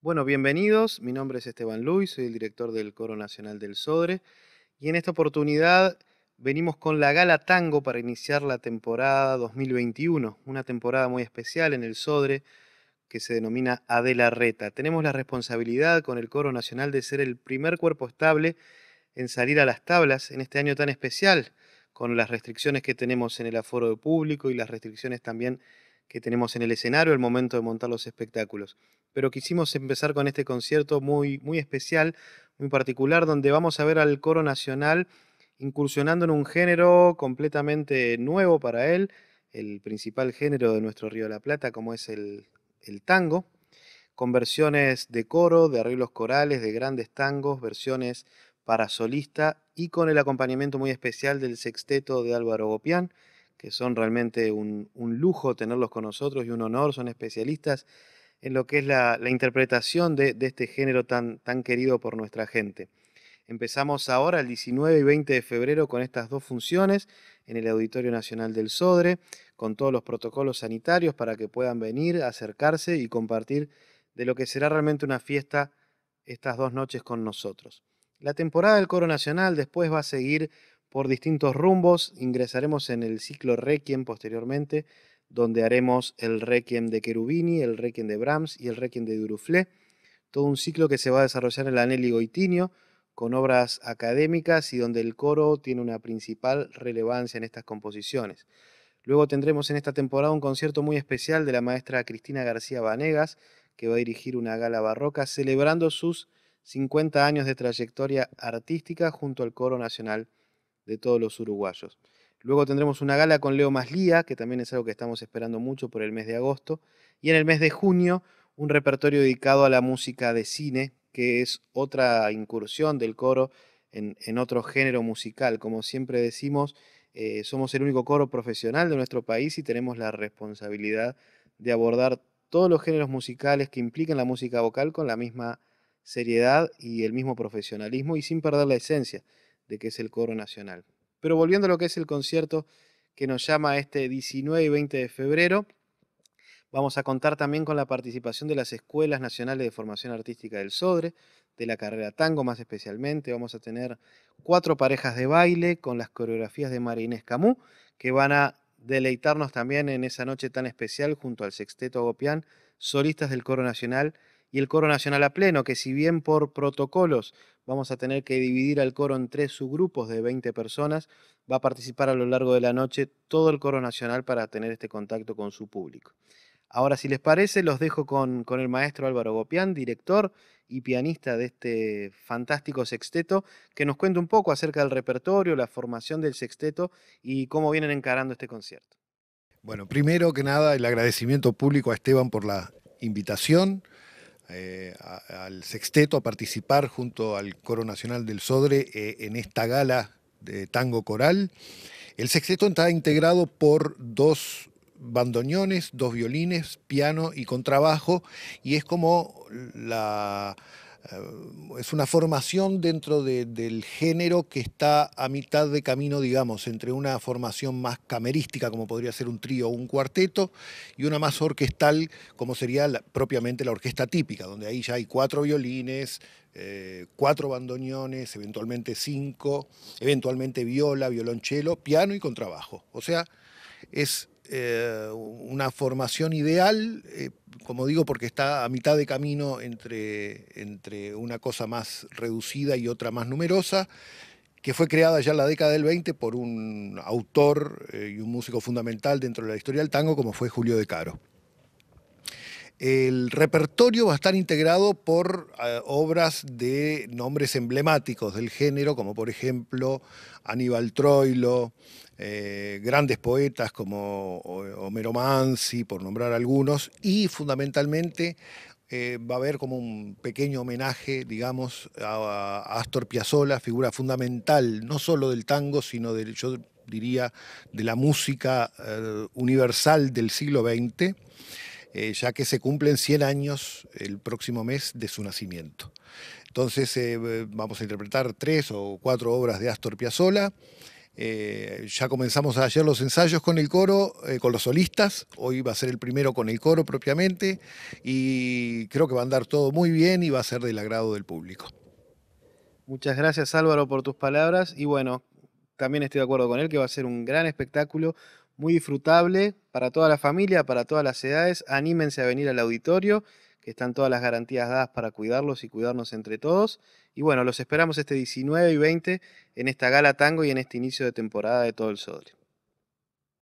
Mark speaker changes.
Speaker 1: Bueno, bienvenidos. Mi nombre es Esteban Luis, soy el director del Coro Nacional del Sodre. Y en esta oportunidad venimos con la Gala Tango para iniciar la temporada 2021, una temporada muy especial en el Sodre que se denomina Adela Reta. Tenemos la responsabilidad con el Coro Nacional de ser el primer cuerpo estable en salir a las tablas en este año tan especial, con las restricciones que tenemos en el aforo de público y las restricciones también que tenemos en el escenario el momento de montar los espectáculos. Pero quisimos empezar con este concierto muy, muy especial, muy particular, donde vamos a ver al coro nacional incursionando en un género completamente nuevo para él, el principal género de nuestro Río de la Plata, como es el, el tango, con versiones de coro, de arreglos corales, de grandes tangos, versiones para solista y con el acompañamiento muy especial del sexteto de Álvaro Gopián que son realmente un, lujo tenerlos con nosotros y un honor, son especialistas en lo que es la, interpretación de, este género tan, tan querido por nuestra gente. Empezamos ahora el 19 y 20 de febrero con estas dos funciones en el Auditorio Nacional del Sodre, con todos los protocolos sanitarios para que puedan venir, acercarse y compartir de lo que será realmente una fiesta estas dos noches con nosotros. La temporada del Coro Nacional después va a seguir por distintos rumbos. Ingresaremos en el ciclo Requiem posteriormente, donde haremos el Requiem de Cherubini, el Requiem de Brahms y el Requiem de Duruflé. Todo un ciclo que se va a desarrollar en el Anelli Goitinio, con obras académicas y donde el coro tiene una principal relevancia en estas composiciones. Luego tendremos en esta temporada un concierto muy especial de la maestra Cristina García Vanegas, que va a dirigir una gala barroca celebrando sus 50 años de trayectoria artística junto al Coro Nacional de todos los uruguayos. Luego tendremos una gala con Leo Maslía, que también es algo que estamos esperando mucho por el mes de agosto. Y en el mes de junio, un repertorio dedicado a la música de cine, que es otra incursión del coro en, otro género musical. Como siempre decimos, eh, somos el único coro profesional de nuestro país y tenemos la responsabilidad de abordar todos los géneros musicales que implican la música vocal con la misma seriedad y el mismo profesionalismo y sin perder la esencia de que es el coro nacional. Pero volviendo a lo que es el concierto que nos llama este 19 y 20 de febrero, vamos a contar también con la participación de las escuelas nacionales de formación artística del SODRE, de la carrera tango más especialmente. Vamos a tener cuatro parejas de baile con las coreografías de María Inés Camus, que van a deleitarnos también en esa noche tan especial junto al Sexteto Gopián, solistas del Coro Nacional y el coro nacional a pleno, que si bien por protocolos vamos a tener que dividir al coro en tres subgrupos de 20 personas, va a participar a lo largo de la noche todo el coro nacional para tener este contacto con su público. Ahora, si les parece, los dejo con, el maestro Álvaro Gopián, director y pianista de este fantástico sexteto, que nos cuente un poco acerca del repertorio, la formación del sexteto y cómo vienen encarando este concierto.
Speaker 2: Bueno, primero que nada, el agradecimiento público a Esteban por la invitación. Eh, al sexteto a participar junto al Coro Nacional del Sodre eh, en esta gala de tango coral. El sexteto está integrado por dos bandoneones, dos violines, piano y contrabajo, y es como la eh, es una formación dentro del género que está a mitad de camino, digamos, entre una formación más camerística, como podría ser un trío o un cuarteto, y una más orquestal, como sería propiamente la orquesta típica, donde ahí ya hay cuatro violines, eh, cuatro bandoneones, eventualmente cinco, eventualmente viola, violonchelo, piano y contrabajo. O sea, es eh, una formación ideal, eh, como digo, porque está a mitad de camino entre, entre una cosa más reducida y otra más numerosa, que fue creada ya en la década del 20 por un autor eh, y un músico fundamental dentro de la historia del tango, como fue Julio De Caro. El repertorio va a estar integrado por obras de nombres emblemáticos del género, como por ejemplo Aníbal Troilo, eh, grandes poetas como Homero Manzi, por nombrar algunos, y fundamentalmente eh, va a haber como un pequeño homenaje, digamos, a, Astor Piazzolla, figura fundamental, no solo del tango, sino yo diría, de la música eh, universal del siglo XX, ya que se cumplen 100 años el próximo mes de su nacimiento. Entonces vamos a interpretar tres o cuatro obras de Astor Piazzolla. Eh, ya comenzamos ayer los ensayos con el coro, eh, con los solistas. Hoy va a ser el primero con el coro propiamente. Y creo que va a andar todo muy bien y va a ser del agrado del público. Muchas gracias Álvaro por tus
Speaker 1: palabras. Y bueno, también estoy de acuerdo con él que va a ser un gran espectáculo, muy disfrutable para toda la familia, para todas las edades. Anímense a venir al auditorio que están todas las garantías dadas para cuidarlos y cuidarnos entre todos. Y bueno, los esperamos este 19 y 20 en esta gala tango y en este inicio de temporada de todo el Sodre.